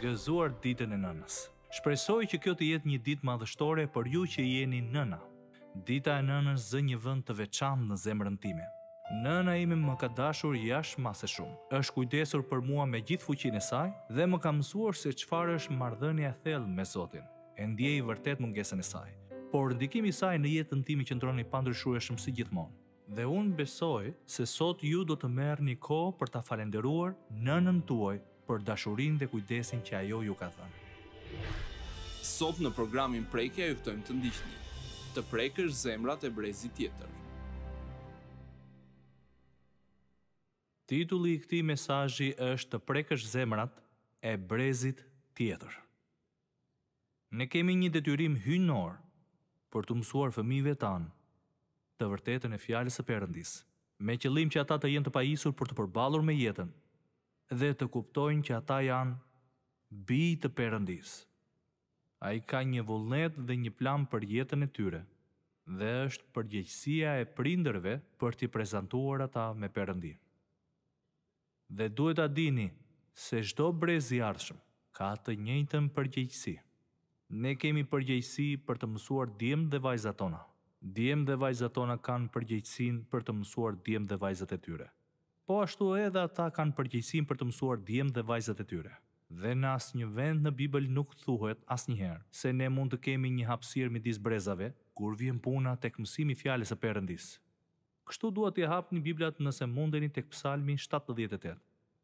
gëzuar ditën e nënës. Shpresoj që kjo të jetë një ditë madhështore për ju që jeni nëna. Dita e nënës zë një vënd të veçam në zemrën time. Nëna ime më ka dashur jash mase shumë. Êshtë kujdesur për mua me gjithë fuqin e saj dhe më ka mësuar se qëfar është mardhënja e thellë me Zotin. E ndje i vërtet mungesën e saj. Por ndikimi i saj në jetën time që ndroni pandryshueshëm si gjithmonë. Dhe unë besoj se sot ju do të merë një ko për ta falenderuar nënën tuaj për dashurin dhe kujdesin që ajo ju ka thënë. Sot në programin prejkja ju pëtojmë të ndishtëni, të prejkër zemrat e brezi tjetër. Titulli i këti mesajji është të prekësh zemrat e brezit tjetër. Ne kemi një detyrim hynor për të mësuar fëmive tanë të vërtetën e fjallës e përëndis, me qëllim që ata të jenë të pajisur për të përbalur me jetën dhe të kuptojnë që ata janë bi të përëndis. A i ka një vullnet dhe një plan për jetën e tyre, dhe është përgjegjësia e prinderve për ti prezentuar ata me përëndi. Dhe duhet a dini se shdo brez i ardhshëm ka të njëjtën përgjegjësi. Ne kemi përgjegjësi për të mësuar diem dhe vajzat tona. Diem dhe vajzat tona kanë përgjegjësin për të mësuar diem dhe vajzat e tyre po ashtu edhe ata kanë përgjegjësinë për të mësuar djem dhe vajzat e tyre. Dhe në asnjë vend në Bibël nuk thuhet asnjëherë se ne mund të kemi një hapësirë midis brezave kur vjen puna tek mësimi i fjalës së Perëndis. Kështu dua t'i hapni Biblat nëse mundeni tek Psalmi 78.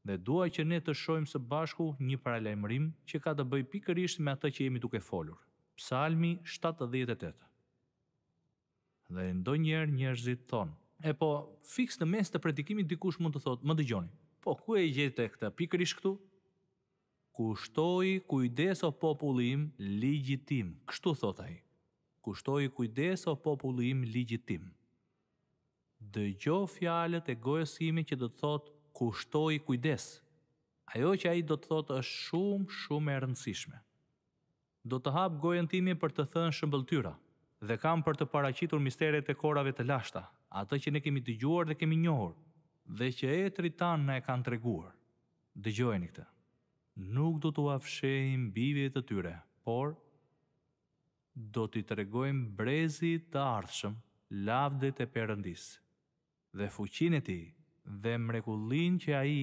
Dhe dua që ne të shohim së bashku një paralajmërim që ka të bëjë pikërisht me atë që jemi duke folur. Psalmi 78. Dhe ndonjëherë njerëzit thonë, E po, fiks në mes të predikimit dikush mund të thotë, më dëgjoni. Po, ku e gjetë e këta pikërish këtu? Kushtoi, kujdes o popullim ligjitim. Kështu thotë ai. Kushtoi, kujdes o popullim ligjitim. Dë gjo fjalët e gojësimi që do të thotë kushtoi, kujdes. Ajo që ai do të thotë është shumë, shumë e rëndësishme. Do të hapë gojën timi për të thënë shëmbëltyra dhe kam për të paraqitur misteret e korave të lashta, atë që ne kemi dëgjuar dhe kemi njohur, dhe që e të tanë në e kanë të reguar. i këtë. Nuk do të afshejmë bivjet të tyre, por do t'i të regojmë brezi të ardhshëm, lavdet e përëndis, dhe fuqin e ti dhe mrekullin që a i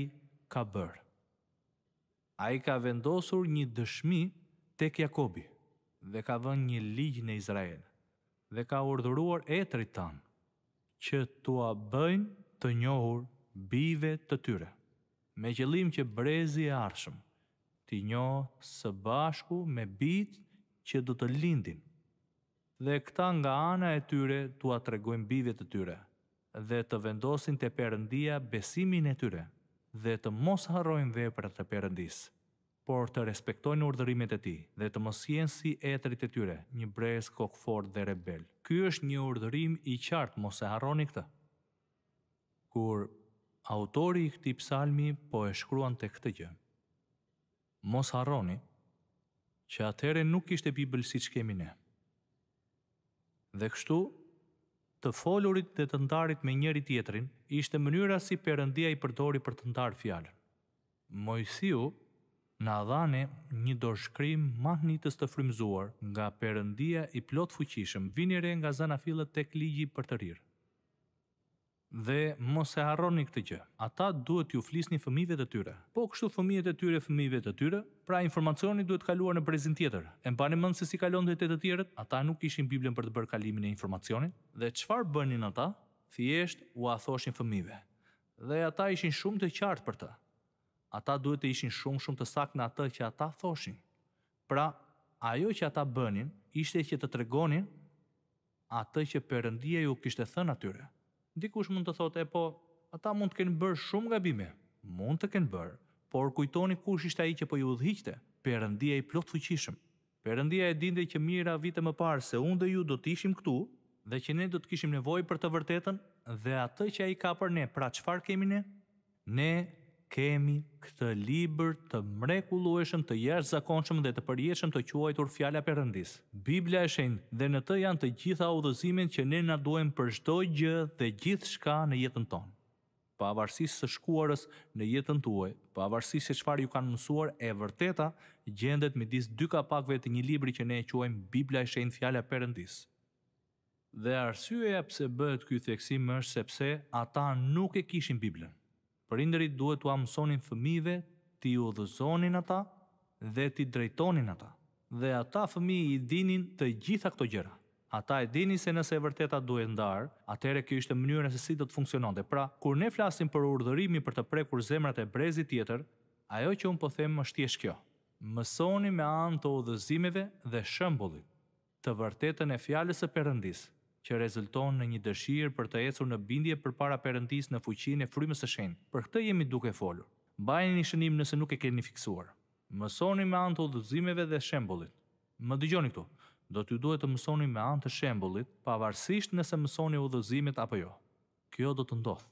ka bërë. A i ka vendosur një dëshmi tek Jakobi dhe ka vën një ligjë në Izrael dhe ka urdhëruar etrit tanë që tua bëjnë të njohur bive të tyre, me qëllim që brezi e arshëm t'i njohë së bashku me bit që do të lindin. Dhe këta nga ana e tyre tua tregojnë bive të tyre dhe të vendosin të perëndia besimin e tyre dhe të mos harrojnë veprat e perëndisë por të respektojnë urdhërimet e tij dhe të mos jenë si etrit e tyre, një brez kokfort dhe rebel. Ky është një urdhërim i qartë, mos e harroni këtë. Kur autori i këtij psalmi po e shkruan te këtë gjë. Mos harroni që atëherë nuk kishte Bibël siç kemi ne. Dhe kështu të folurit dhe të ndarit me njëri tjetrin ishte mënyra si Perëndia i përdori për të ndarë fjalën. Mojsiu, Në adhane, një dorëshkrim mahnitës të frimzuar nga përëndia i plot fuqishëm, vini re nga zana filët tek ligji për të rirë. Dhe mos e harroni këtë gjë, ata duhet ju flisni një fëmive të tyre. Po kështu fëmive të tyre, fëmive të tyre, pra informacioni duhet kaluar në prezint tjetër. E mba në mëndë se si kalon dhe të të tjerët, ata nuk ishin biblën për të bërë kalimin e informacioni, dhe çfarë bënin ata, thjesht u athoshin fëmijëve. Dhe ata ishin shumë të qartë për të, ata duhet të ishin shumë shumë të sakt në atë që ata thoshin. Pra, ajo që ata bënin ishte që të tregonin atë që Perëndia ju kishte thënë atyre. Dikush mund të thotë, e po, ata mund të kenë bërë shumë gabime. Mund të kenë bërë, por kujtoni kush ishte ai që po ju udhëhiqte. Perëndia i plot fuqishëm. Perëndia e dinte që mira vite më parë se unë dhe ju do të ishim këtu dhe që ne do të kishim nevojë për të vërtetën dhe atë që ai ka për ne. Pra çfarë kemi ne? Ne kemi këtë libër të mrekullueshëm, të jashtëzakonshëm dhe të përjeshëm të quajtur Fjala përëndis. Perëndis. Bibla e shenjtë dhe në të janë të gjitha udhëzimet që ne na dojmë për çdo gjë dhe gjithçka në jetën tonë. Pavarësisht së shkuarës në jetën tuaj, pavarësisht se çfarë ju kanë mësuar, e vërteta gjendet midis dy kapakëve të një libri që ne e quajmë Bibla e shenjtë Fjala e Perëndis. Dhe arsyeja pse bëhet ky theksim është sepse ata nuk e kishin Biblën prindërit duhet të amësonin fëmive, ti u dhëzonin ata dhe ti drejtonin ata. Dhe ata fëmi i dinin të gjitha këto gjëra. Ata e dini se nëse e vërteta duhet ndarë, atere kjo ishte mënyrën e se si do të funksionon. Dhe pra, kur ne flasim për urdhërimi për të prekur zemrat e brezit tjetër, ajo që unë po them është tjesh kjo. Mësoni me anë të udhëzimeve dhe shëmbullit, të vërtetën e fjales e përëndisë, që rezulton në një dëshirë për të ecur në bindje përpara perëndisë në fuqinë e frymës së shenjtë. Për këtë jemi duke folur. Mbajeni një shënim nëse nuk e keni fiksuar. Mësoni me anë të udhëzimeve dhe shembullit. Më dëgjoni këtu. Do t'ju duhet të mësoni me anë të shembullit, pavarësisht nëse mësoni udhëzimet apo jo. Kjo do të ndodhë.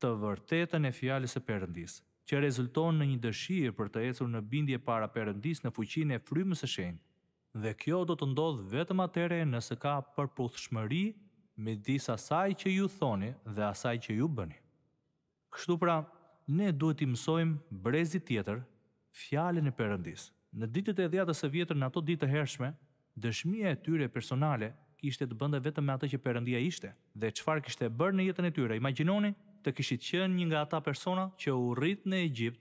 Të vërtetën e fjalës së Perëndisë, që rezulton në një dëshirë për të ecur në bindje para Perëndisë në fuqinë e frymës së shenjtë, dhe kjo do të ndodhë vetëm atere nëse ka përputhshmëri me disa asaj që ju thoni dhe asaj që ju bëni. Kështu pra, ne duhet i mësojmë brezit tjetër, fjallin e përëndis. Në ditët e dhjatës e vjetër në ato ditë të hershme, dëshmija e tyre personale kishte të bëndë vetëm me atë që përëndia ishte, dhe qëfar kishte bërë në jetën e tyre, imaginoni të kishit qenë një nga ata persona që u rritë në Egjipt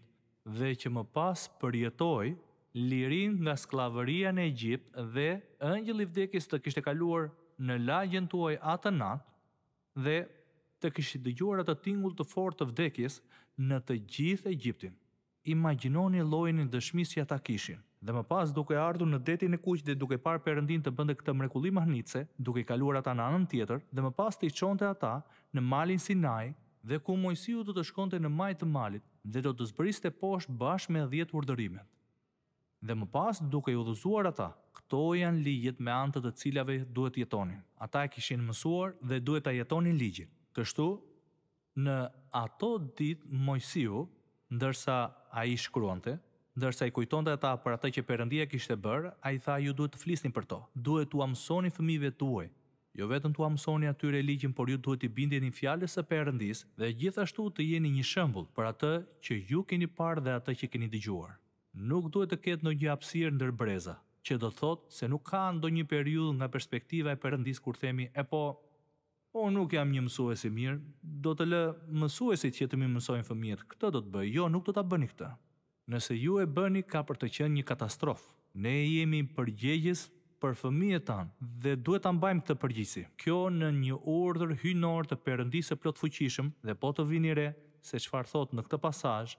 dhe që më pas përjetoj lirin nga sklavëria në Egjipt dhe ëngjëli vdekis të kishtë kaluar në lagjen të atë natë dhe të kishtë dëgjuar atë tingull të fort të vdekis në të gjithë Egjiptin. Imaginoni lojnë në dëshmis që ata kishin dhe më pas duke ardhur në detin e kuq dhe duke parë perëndin të bënte këtë mrekulli mahnitse, duke kaluar ata në anën tjetër dhe më pas të i çonte ata në malin Sinai dhe ku Mojsiu do të, të shkonte në majtë të malit dhe do të zbriste poshtë bashkë me 10 urdhërimet dhe më pas duke i udhëzuar ata, këto janë ligjet me anë të cilave duhet jetonin. Ata e kishin mësuar dhe duhet ta jetonin ligjin. Kështu, në ato ditë Mojsiu, ndërsa a i shkruante, ndërsa i kujtonte ata për atë që Perëndia kishte bërë, ai tha ju duhet të flisni për to. Duhet t'u mësoni të tuaj. Jo vetëm t'u mësoni atyre ligjin, por ju duhet i një fjalës së Perëndis dhe gjithashtu të jeni një shembull për atë që ju keni parë dhe atë që keni dëgjuar nuk duhet të ketë ndonjë hapësirë ndër breza, që do thotë se nuk ka ndonjë periudhë nga perspektiva e perëndis kur themi e po unë nuk jam një mësues i mirë, do të lë mësuesit që të mi mësojnë fëmijët. Këtë do të bëj, jo nuk do ta bëni këtë. Nëse ju e bëni ka për të qenë një katastrofë. Ne jemi përgjegjës për fëmijët tanë dhe duhet ta mbajmë këtë përgjegjësi. Kjo në një ordër hynor të Perëndisë plot fuqishëm dhe po të vini re se çfarë thot në këtë pasazh,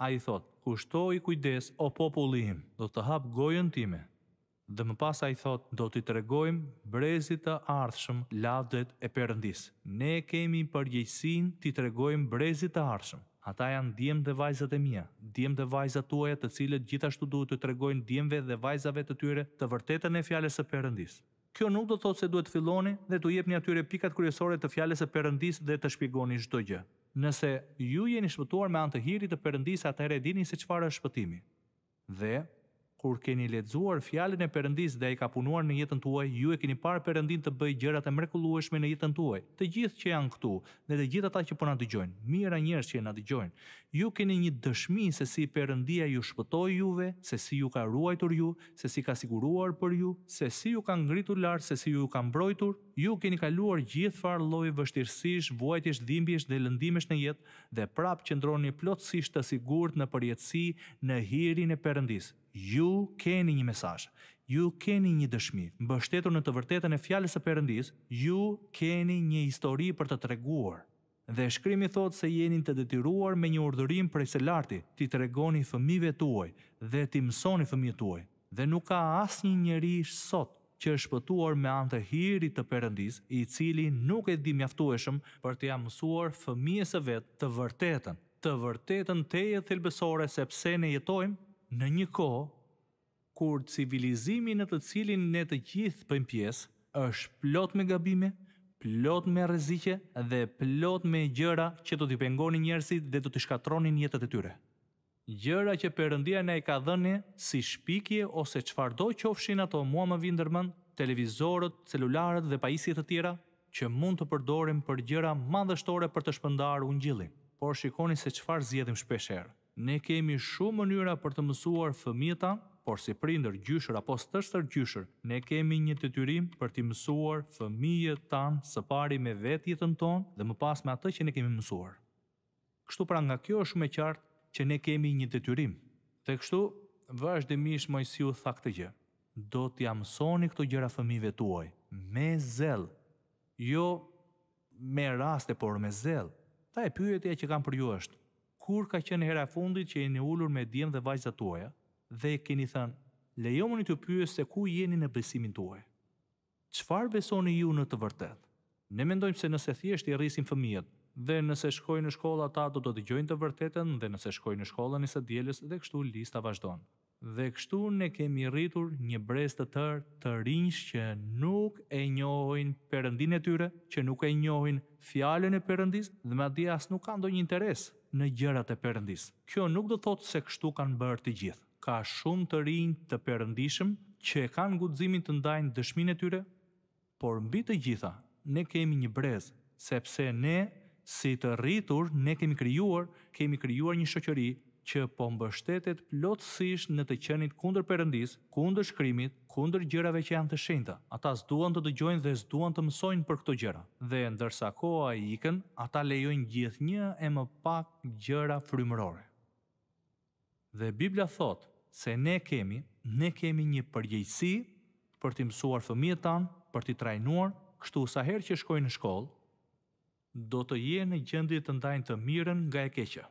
A i thot, kushto i kujdes o populli im, do të hap gojën time. Dhe më pas a i thot, do të të regojmë brezit të ardhshëm lavdet e përëndis. Ne kemi përgjëjsin të të regojmë brezit të ardhshëm. Ata janë djem dhe vajzat e mija, djem dhe vajzat tuaja të cilët gjithashtu duhet të tregojnë djemve dhe vajzave të tyre të vërtetën e fjales e përëndis. Kjo nuk do të thotë se duhet të filoni dhe të jepni atyre pikat kryesore të fjales e përëndis dhe të shpigoni gjithë gjë. Nëse ju jeni shpëtuar me anë të hirit të Perëndisë, atëherë dini se çfarë është shpëtimi. Dhe kur keni lexuar fjalën e Perëndisë dhe ai ka punuar në jetën tuaj, ju e keni parë Perëndin të bëjë gjërat e mrekullueshme në jetën tuaj. Të gjithë që janë këtu, dhe të gjithë ata që po na dëgjojnë, mira njerëz që na dëgjojnë, ju keni një dëshmi se si Perëndia ju shpëtoi juve, se si ju ka ruajtur ju, se si ka siguruar për ju, se si ju ka ngritur lart, se si ju ka mbrojtur. Ju keni kaluar gjithfarë lloj vështirësish, vuajtish, dhimbjesh dhe lëndimesh në jetë dhe prapë qëndroni plotësisht të sigurt në përjetësi në hirin e Perëndisë ju keni një mesazh. Ju keni një dëshmi. Mbështetur në të vërtetën e fjalës së Perëndis, ju keni një histori për të treguar. Dhe shkrimi thot se jeni të detyruar me një urdhërim prej së larti, ti tregoni fëmijëve tuaj dhe ti mësoni fëmijët tuaj. Dhe nuk ka asnjë njerëz sot që është shpëtuar me anë të hirit të Perëndis, i cili nuk e di mjaftueshëm për të mësuar fëmijës së vet të vërtetën, të vërtetën teje thelbësore sepse ne jetojmë në një kohë kur civilizimi në të cilin ne të gjithë bëjmë pjesë është plot me gabime, plot me rreziqe dhe plot me gjëra që do t'i pengonin njerëzit dhe do t'i shkatronin jetët e tyre. Gjëra që Perëndia na i ka dhënë si shpikje ose çfarëdo qofshin ato, mua më vjen ndërmend televizorët, celularët dhe pajisjet e tjera që mund të përdorim për gjëra madhështore për të shpëndarë ungjillin. Por shikoni se çfarë zgjedhim shpesherë ne kemi shumë mënyra për të mësuar fëmijëta, por si prindër gjyshër apo stështër gjyshër, ne kemi një të tyrim për të mësuar fëmijët tanë së pari me vetjetën tonë dhe më pas me atë që ne kemi mësuar. Kështu pra nga kjo është shumë e qartë që ne kemi një të tyrim. Dhe kështu, vazhdimisht u tha këtë gjë. Do t'ja mësoni këto gjëra fëmijëve tuaj, me zelë, jo me raste, por me zelë. Ta e pyetja që kam për ju është, kur ka qenë hera fundit që jeni ullur me djemë dhe vajzat tuaja, dhe keni thënë, lejomën i të pyës se ku jeni në besimin tuaj. Qfar besoni ju në të vërtet? Ne mendojmë se nëse thjesht i rrisim fëmijët, dhe nëse shkojnë në shkolla ata do të dëgjojnë të vërtetën dhe nëse shkojnë në shkolla nëse djeles dhe kështu lista vazhdon. Dhe kështu ne kemi rritur një brez të tërë të rinjës që nuk e njohin përëndin e tyre, që nuk e njohin fjallën e përëndis dhe ma dhja as nuk kanë ndo një interes në gjërat e perëndis. Kjo nuk do thotë se kështu kanë bërë të gjithë. Ka shumë të rinj të perëndishëm që e kanë guximin të ndajnë dëshminë e tyre, por mbi të gjitha ne kemi një brez sepse ne, si të rritur, ne kemi krijuar, kemi krijuar një shoqëri që po mbështetet plotësisht në të qenit kundër Perëndis, kundër shkrimit, kundër gjërave që janë të shenjta. Ata s'duan të dëgjojnë dhe s'duan të mësojnë për këto gjëra. Dhe ndërsa koha i ikën, ata lejojnë gjithnjë e më pak gjëra frymërore. Dhe Bibla thotë se ne kemi, ne kemi një përgjegjësi për të mësuar fëmijët tanë, për t'i trajnuar, kështu sa herë që shkojnë në shkollë, do të jenë në gjendje të ndajnë të mirën nga e keqja.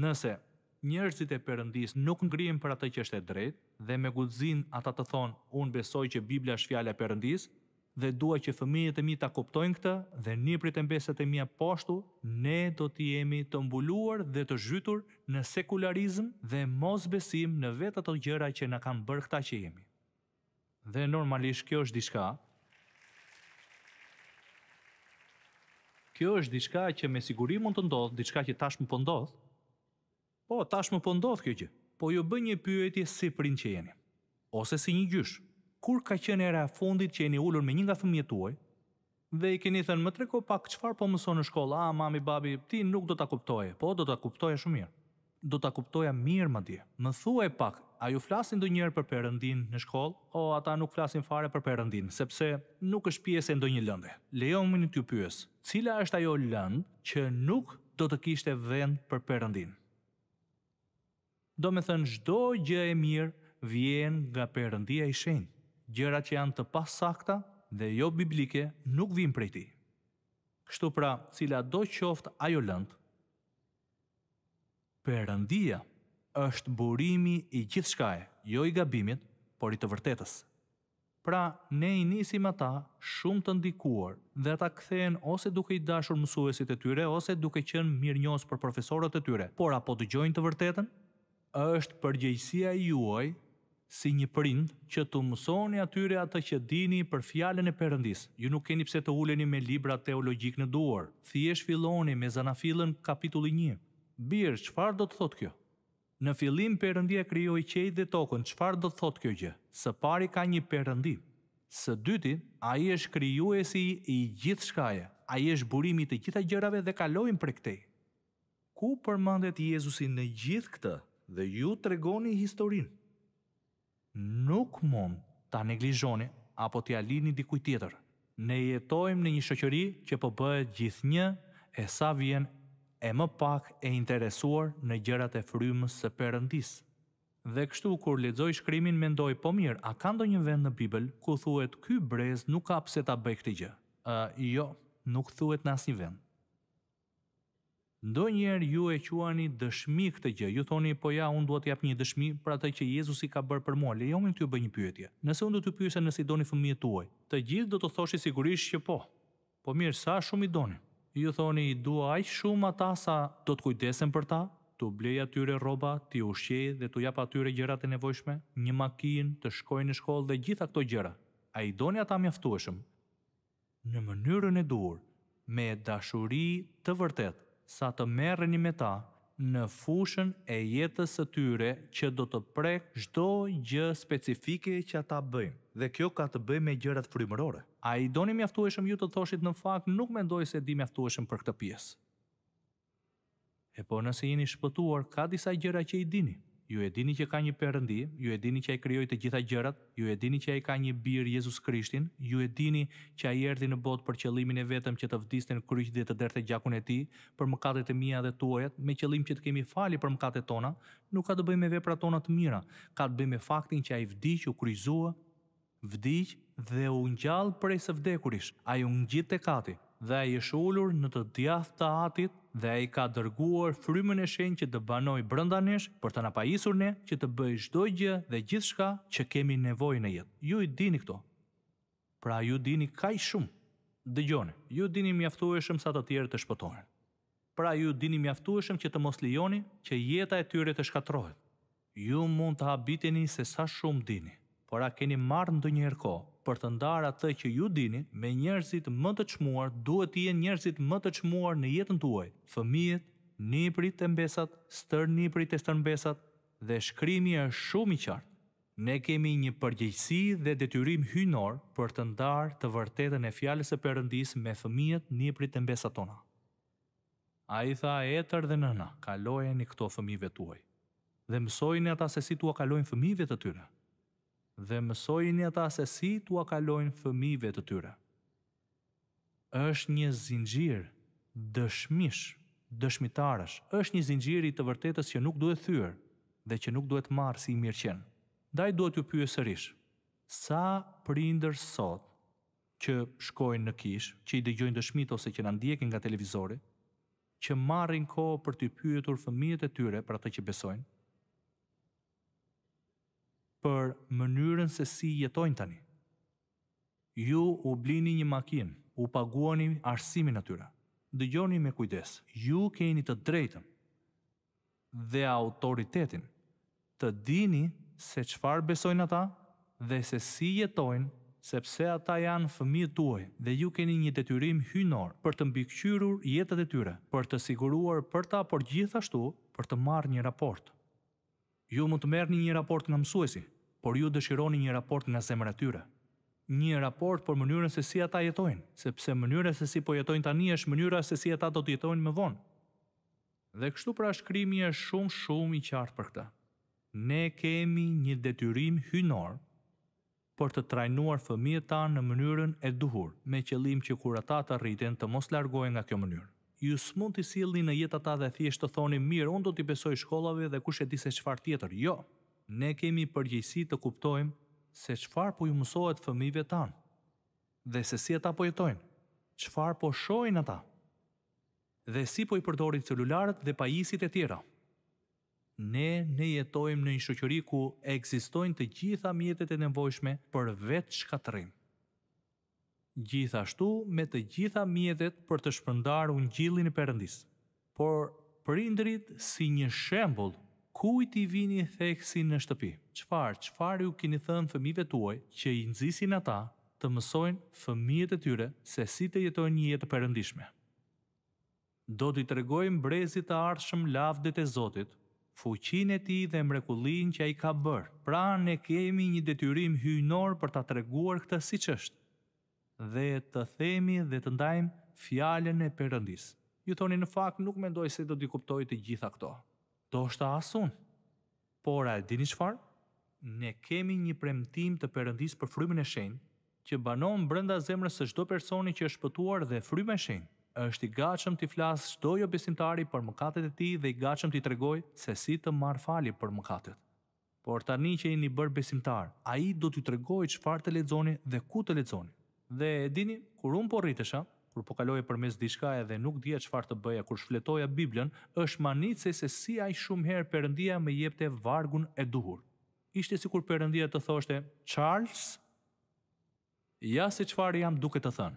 Nëse njerëzit e Perëndis nuk ngrihen për atë që është e drejtë dhe me guxim ata të thonë unë besoj që Bibla është fjala e Perëndis dhe dua që fëmijët e mi ta kuptojnë këtë dhe niprit e mbeset e mia po ashtu, ne do të jemi të mbuluar dhe të zhytur në sekularizëm dhe mosbesim në vetë ato gjëra që na kanë bërë këta që jemi. Dhe normalisht kjo është diçka Kjo është diçka që me siguri mund të ndodhë, diçka që tashmë po ndodhë, Po, tash më pëndodhë kjo gjë, po ju bë një pyetje si prind që jeni. Ose si një gjysh, kur ka qenë era fundit që jeni ullur me një nga fëmijet tuaj, dhe i keni thënë më treko pak qëfar po mëson në shkollë, a, mami, babi, ti nuk do të kuptoje, po do të kuptoje shumë mirë. Do të kuptoja mirë, ma dje. Më thuaj pak, a ju flasin do njerë për përëndin në shkollë, o ata nuk flasin fare për përëndin, sepse nuk është pjesë e ndonjë lëndë. Lejo më një t'ju pyës, cila është ajo lëndë që nuk do të kishte vend për përëndin? do me thënë gjdo gjë e mirë vjen nga përëndia i shenjë. Gjëra që janë të pas sakta dhe jo biblike nuk vim prej ti. Kështu pra, cila do qoftë ajo lëndë, përëndia është burimi i gjithë shkaj, jo i gabimit, por i të vërtetës. Pra, ne i nisim ata shumë të ndikuar dhe ata kthehen ose duke i dashur mësuesit e tyre ose duke qenë mirënjohës për profesorët e tyre, por apo dëgjojnë gjojnë të vërtetën? është përgjegjësia juaj si një prind që të mësoni atyre atë që dini për fjallën e përëndis. Ju nuk keni pse të uleni me libra teologjik në duar. Thiesh filoni me zanafilën kapitulli një. Birë, qëfar do të thot kjo? Në filim përëndia kryo i qejt dhe tokën, qëfar do të thot kjo gjë? Së pari ka një përëndi. Së dyti, a i është kryu e si i gjithë shkaje. A i është burimi të gjitha gjërave dhe kalojnë për këtej. Ku përmëndet Jezusin në gjithë këtë? dhe ju tregoni historinë. Nuk mund ta neglizhoni apo t'ia lini dikujt tjetër. Ne jetojmë në një shoqëri që po bëhet gjithnjë e sa vjen e më pak e interesuar në gjërat e frymës së perëndis. Dhe kështu kur lexoj shkrimin mendoj po mirë, a ka ndonjë vend në Bibël ku thuhet ky brez nuk ka pse ta bëj këtë gjë? Ë jo, nuk thuhet në asnjë vend. Ndo njerë ju e quani dëshmi këtë gjë, ju thoni, po ja, unë duhet jap një dëshmi për atë që Jezusi ka bërë për mua, lejomi të ju bëj një pyetje. Nëse unë do të pyese nëse i doni fëmijë të uaj, të gjithë do të thoshi sigurisht që po. Po mirë, sa shumë i doni? Ju thoni, i dua aq shumë ata sa do të kujdesen për ta, të blej atyre rroba, të ushqej dhe të jap atyre gjërat e nevojshme, një makinë, të shkojnë në shkollë dhe gjitha këto gjëra. A i doni ata mjaftueshëm? Në mënyrën e duhur, me dashuri të vërtetë, sa të merreni me ta në fushën e jetës së tyre që do të prek çdo gjë specifike që ata bëjnë. Dhe kjo ka të bëjë me gjërat frymërore. A i doni mjaftueshëm ju të thoshit në fakt nuk mendoj se di mjaftueshëm për këtë pjesë. E po nëse jeni shpëtuar, ka disa gjëra që i dini. Ju e dini që ka një Perëndi, ju e dini që ai krijoi të gjitha gjërat, ju e dini që ai ka një bir, Jezus Krishtin, ju e dini që ai erdhi në botë për qëllimin e vetëm që të vdiste në kryq dhe të derte gjakun e tij për mëkatet e mia dhe tuaja, me qëllim që të kemi falje për mëkatet tona, nuk ka të bëjë me veprat tona të mira, ka të bëjë me faktin që ai vdiq u kryqëzua, vdiq dhe u ngjall prej së vdekurish, ai u ngjit të Kati dhe ai është ulur në të djathtën të Atit dhe a i ka dërguar frymën e shenjë që të banoj brëndanish për të isur ne që të bëj shdoj gjë dhe gjithë shka që kemi nevoj në jetë. Ju i dini këto. Pra ju dini kaj shumë. Dëgjoni, ju dini mjaftueshëm sa të tjerë të shpëtonën. Pra ju dini mjaftueshëm që të mos lijoni që jeta e tyre të shkatrojët. Ju mund të habiteni se sa shumë dini, por a keni marrë ndonjëherë kohë për të ndarë atë që ju dini me njerëzit më të çmuar, duhet të jenë njerëzit më të çmuar në jetën tuaj. Fëmijët, niprit e mbesat, stër niprit e stër mbesat dhe shkrimi është shumë i qartë. Ne kemi një përgjegjësi dhe detyrim hyjnor për të ndarë të vërtetën e fjalës së Perëndis me fëmijët, niprit e mbesat tona. A i tha e dhe nëna, kalojeni këto fëmive tuaj. Dhe mësojnë ata se si tua kalojnë fëmive të tyre dhe mësojini ata se si t'u akalojnë fëmive të tyre. Êshtë një zingjirë dëshmish, dëshmitarësh, është një zingjirë i të vërtetës që nuk duhet thyrë dhe që nuk duhet marë si i mirë qenë. Daj duhet ju pyë sërish, sa prinder sot që shkojnë në kish, që i dëgjojnë dëshmit ose që në ndjekin nga televizori, që marrin kohë për të pyëtur fëmijët e tyre për atë që besojnë, për mënyrën se si jetojnë tani. Ju u blini një makinë, u paguani arsimin atyra. Dëgjoni me kujdes. Ju keni të drejtën dhe autoritetin të dini se çfarë besojnë ata dhe se si jetojnë, sepse ata janë fëmijët tuaj dhe ju keni një detyrim hynor për të mbikëqyrur jetët e tyre, për të siguruar për ta, por gjithashtu për të marrë një raport ju mund të merrni një raport nga mësuesi, por ju dëshironi një raport nga zemra tyre. Një raport për mënyrën se si ata jetojnë, sepse mënyra se si po jetojnë tani është mënyra se si ata do të jetojnë më vonë. Dhe kështu pra shkrimi është shumë shumë i qartë për këtë. Ne kemi një detyrim hynor për të trajnuar fëmijët tanë në mënyrën e duhur, me qëllim që kur ata të rriten të mos largohen nga kjo mënyrë ju s'mund t'i sildi në jetë ata dhe thjesht të thoni mirë, unë do t'i besoj shkollave dhe kush e di se qfar tjetër. Jo, ne kemi përgjësi të kuptojmë se qfar po ju mësohet fëmive tanë dhe se si ata po jetojnë, qfar po shojnë ata dhe si po i përdorit celularët dhe pajisit e tjera. Ne, ne jetojmë në një shoqëri ku ekzistojnë të gjitha mjetet e nevojshme për vetë shkatërimë gjithashtu me të gjitha mjetet për të shpëndar unë gjillin e përëndis. Por, për indrit si një shembol, kujt i vini e theksi në shtëpi? Qfar, qfar ju kini thënë fëmive tuaj që i nëzisin ata të mësojnë fëmijet e tyre se si të jetojnë një jetë përëndishme? Do t'i të regojmë brezit të arshëm lavdet e Zotit, fuqin e ti dhe mrekullin që a i ka bërë, pra ne kemi një detyrim hynor për ta të reguar këta si qështë dhe të themi dhe të ndajmë fjallën e përëndis. Ju thoni në fakt nuk mendoj se do t'i kuptoj të gjitha këto. Do shta asun. Por a e dini qëfar? Ne kemi një premtim të përëndis për frymën e shenjë, që banon brenda zemrës së çdo personi që është shpëtuar dhe frymën e shenjë është i gatshëm t'i flasë çdo jo besimtari për mëkatet e tij dhe i gatshëm t'i tregoj se si të marr falje për mëkatet. Por tani që jeni bërë besimtar, ai do t'ju tregojë çfarë të lexoni dhe ku të lexoni. Dhe e dini, kur unë po rritesha, kur po kaloj e përmes diçka dhe nuk dhja qëfar të bëja, kur shfletoja Biblën, është manit se si aj shumë herë përëndia me jepte vargun e duhur. Ishte si kur përëndia të thoshte, Charles, ja se qëfar jam duke të thënë.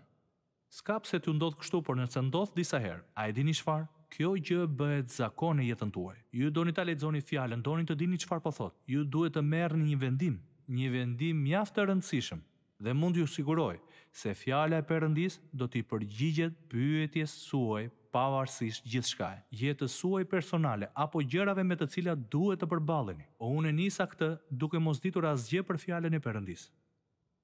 Ska pse të ndodhë kështu, por nëse ndodhë disa herë, a e dini qëfar? Kjo gjë bëhet zakon e jetën tuaj. Ju doni ta lexoni fjalën, doni të dini çfarë po thotë. Ju duhet të merrni një vendim, një vendim mjaft të rëndësishëm dhe mund ju siguroj se fjala e Perëndis do t'i përgjigjet pyetjes suaj pavarësisht gjithçka. Jetës suaj personale apo gjërave me të cilat duhet të përballeni. O unë nisa këtë duke mos ditur asgjë për fjalën e Perëndis.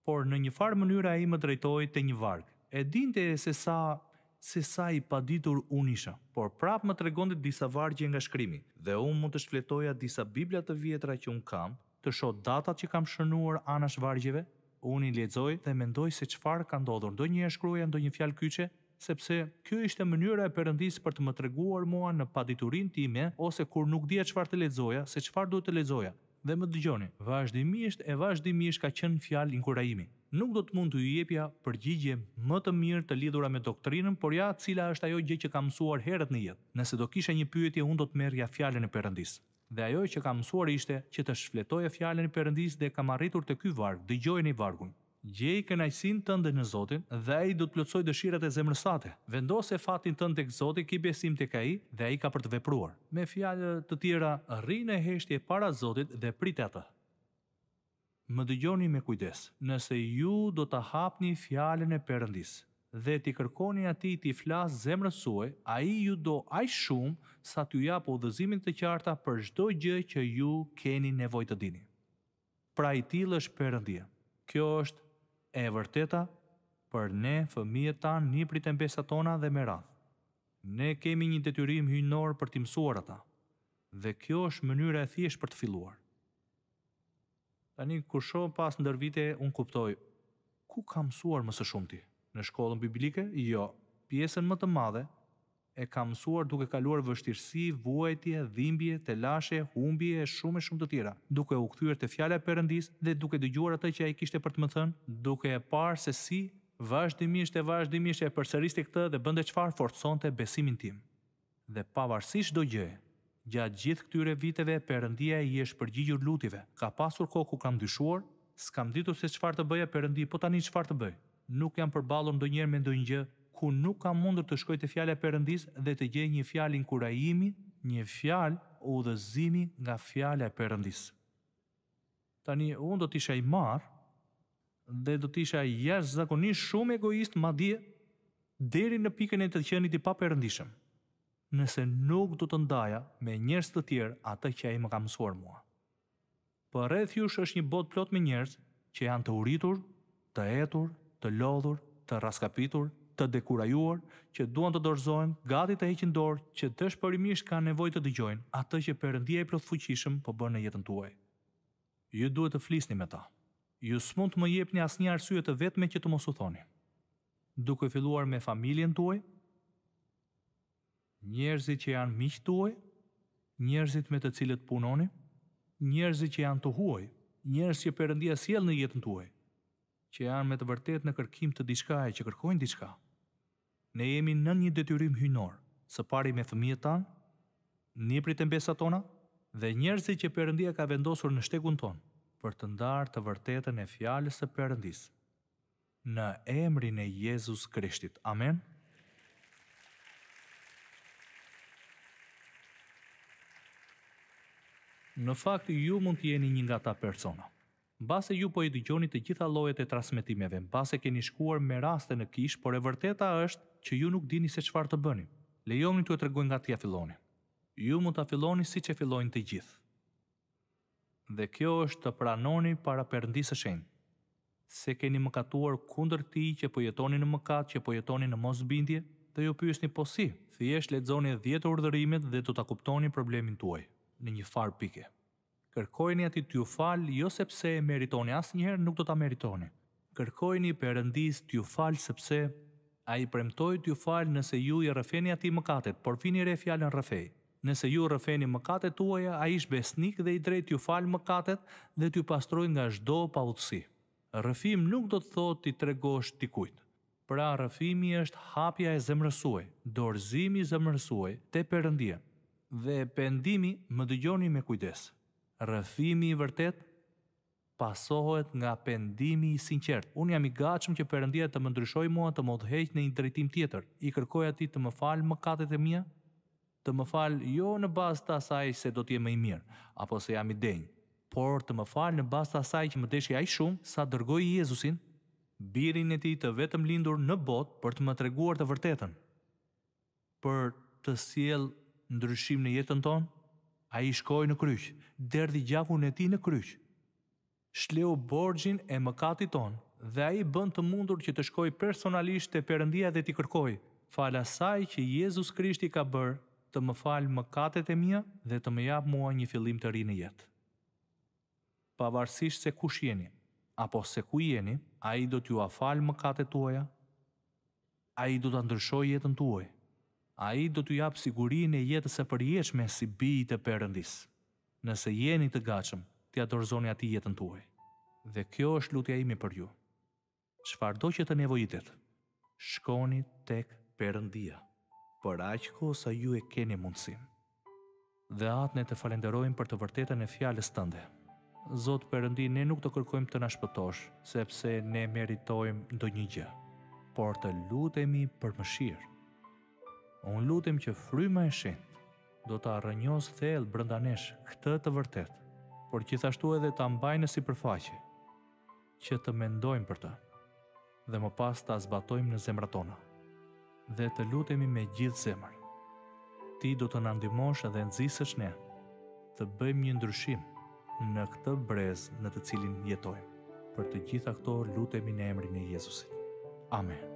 Por në një farë mënyrë ai më drejtoi te një varg. E dinte se sa se sa i paditur unë isha, por prapë më tregonte disa vargje nga shkrimi dhe unë mund të shfletoja disa bibla të vjetra që un kam të shoh datat që kam shënuar anash vargjeve unë i lexoj dhe mendoj se qëfar ka ndodhur. Ndo një e shkruja, një fjalë kyqe, sepse kjo ishte mënyra e përëndis për të më treguar mua në paditurin time, ose kur nuk dija qëfar të lexoja, se qëfar duhet të lexoja. Dhe më dëgjoni, vazhdimisht e vazhdimisht ka qënë fjalë inkurajimi. Nuk do të mund të ju jepja përgjigje më të mirë të lidhura me doktrinën, por ja cila është ajo gjë që kam mësuar herët në jetë. Nëse do kishe një pyetje, unë do të merrja fjalën e Perëndis dhe ajo që ka mësuar ishte që të shfletoje fjallën i përëndis dhe ka marritur të ky vargë, dhe gjojnë i vargën. Gjej këna i të ndë në Zotin dhe i do të plëcoj dëshirat e zemrësate. Vendose fatin të ndë të këzotin ki besim të ka i dhe i ka për të vepruar. Me fjallë të tjera, rinë e heshtje para Zotit dhe pritë atë. Më dëgjoni me kujdes, nëse ju do të hapni fjallën e përëndisë dhe t'i kërkoni ati t'i flasë zemrësue, a i ju do aj shumë sa t'ju japë udhëzimin të qarta për shdo gjë që ju keni nevoj të dini. Pra i tilë është përëndia. Kjo është e vërteta për ne, fëmijet tanë, një pritën besa tona dhe me radhë. Ne kemi një detyrim hynor për mësuar ata. Dhe kjo është mënyra e thjesht për të filluar. Tani kur shoh pas ndër vite un kuptoj ku ka mësuar më së shumti në shkollën biblike? Jo. Pjesën më të madhe e ka mësuar duke kaluar vështirësi, vuajtje, dhimbje, telashe, humbje e shumë e shumë të tjera, duke u kthyer te fjala e Perëndis dhe duke dëgjuar atë që ai kishte për të më thënë, duke e parë se si vazhdimisht e vazhdimisht e përsëriste këtë dhe bënte çfarë forconte besimin tim. Dhe pavarësisht çdo gjë, gjatë gjithë këtyre viteve Perëndia i është përgjigjur lutjeve. Ka pasur kohë ku kam dyshuar, s'kam ditur se çfarë të bëja Perëndi, po tani çfarë të bëj? nuk jam përballur ndonjëherë njerë me ndonjë gjë, ku nuk kam mundur të shkoj të fjale përëndis dhe të gjej një fjale në kura imi, një fjalë o dhe zimi nga fjale përëndis. Tani, unë do isha i marë, dhe do të i jashtëzakonisht zakonisht shumë egoist ma dje, deri në pikën e të qenit i pa përëndishëm, nëse nuk do të ndaja me njerëz të tjerë atë që e më ka mësuar mua. Për e thjush është një bot plot me njerëz që janë të uritur, të etur, të lodhur, të raskapitur, të dekurajuar, që duan të dorëzojnë, gati të heqin dorë, që të shpërimish ka nevoj të dëgjojnë, atë që përëndia i plotë fuqishëm për po bërë në jetën të uaj. Ju duhet të flisni me ta. Ju s'mund të më jepni as një arsyet të vetme që të mos u thoni. Dukë e filluar me familjen të uaj, njerëzit që janë miqë të uaj, njerëzit me të cilët punoni, njerëzit që janë të huaj, njerëzit që përëndia s'jel në jetën tuaj, që janë me të vërtet në kërkim të diçka e që kërkojnë diçka. Ne jemi në një detyrim hynor, së pari me fëmijët tanë, një e mbesa tona, dhe njerëzi që përëndia ka vendosur në shtekun tonë, për të ndarë të vërtetën e fjallës të përëndisë. Në emrin e Jezus Krishtit. Amen. Në fakt, ju mund të jeni një nga ta persona. Mbase ju po i dëgjoni të gjitha llojet e transmetimeve, mbase keni shkuar me raste në kish, por e vërteta është që ju nuk dini se çfarë të bëni. Lejoni t'u tregoj nga t'ia filloni. Ju mund ta filloni siç e fillojnë të gjithë. Dhe kjo është të pranoni para Perëndisë së shenjtë. Se keni mëkatuar kundër ti që po jetoni në mëkat, që po jetoni në mosbindje, dhe ju pyesni po si. Thjesht lexoni 10 urdhërimet dhe do ta kuptoni problemin tuaj në një far pikë kërkojni ati t'ju falë jo sepse e meritoni asë njëherë nuk do t'a meritoni. Kërkojni përëndis t'ju falë sepse a i premtoj t'ju falë nëse ju i rëfeni ati mëkatet, por vini re fjallën rëfej. Nëse ju rëfeni mëkatet tuaja, a ish besnik dhe i drejt t'ju falë mëkatet dhe t'ju pastroj nga shdo pa utësi. Rëfim nuk do të thot t'i tregosh t'ikujt. Pra rëfimi është hapja e zemrësuaj, dorëzimi zemrësuaj te përëndia. Dhe pendimi më dëgjoni me kujdesë rëfimi i vërtet pasohet nga pendimi i sinqert. Unë jam i gatshëm që Perëndia të më ndryshojë mua, të më udhëheq në një drejtim tjetër. I kërkoj atij të më falë mëkatet e mia, të më falë jo në bazë të asaj se do të jem më i mirë, apo se jam i denj, por të më falë në bazë të asaj që më dëshi aq shumë sa dërgoi Jezusin, birin e tij të vetëm lindur në botë për të më treguar të vërtetën. Për të sjellë ndryshim në jetën tonë, a i shkoj në kryq, derdi gjakun e ti në kryq. Shleu borgjin e mëkatit ton, dhe a i bënd të mundur që të shkoj personalisht të përëndia dhe ti kërkoj, fala saj që Jezus Krishti ka bërë të më falë mëkatet e mija dhe të më japë mua një fillim të rinë jetë. Pavarësisht se kush jeni, apo se ku jeni, a i do t'ju afalë mëkatet tuaja, a i do t'a ndryshoj jetën tuaj a i do t'u japë sigurin e jetës e përjeqme si bi i të përëndis. Nëse jeni të gachëm, t'ja dorëzoni ati jetën tuaj. Dhe kjo është lutja imi për ju. Shfar do që të nevojitet, shkoni tek përëndia, për aqko sa ju e keni mundësim. Dhe atë ne të falenderojmë për të vërtetën e fjales tënde. Zotë përëndi, ne nuk të kërkojmë të nashpëtosh, sepse ne meritojmë do një gjë, por të lutemi për mëshirë unë lutim që fryma e shenjtë do të arënjohës thellë brënda nesh këtë të vërtet, por gjithashtu edhe të ambajnë si përfaqe, që të mendojmë për të, dhe më pas të azbatojmë në zemra tona, dhe të lutemi me gjithë zemër. Ti do të nëndimosh edhe nëzisës ne, të bëjmë një ndryshim në këtë brez në të cilin jetojmë, për të gjitha këto lutemi në emrin e Jezusit. Amen.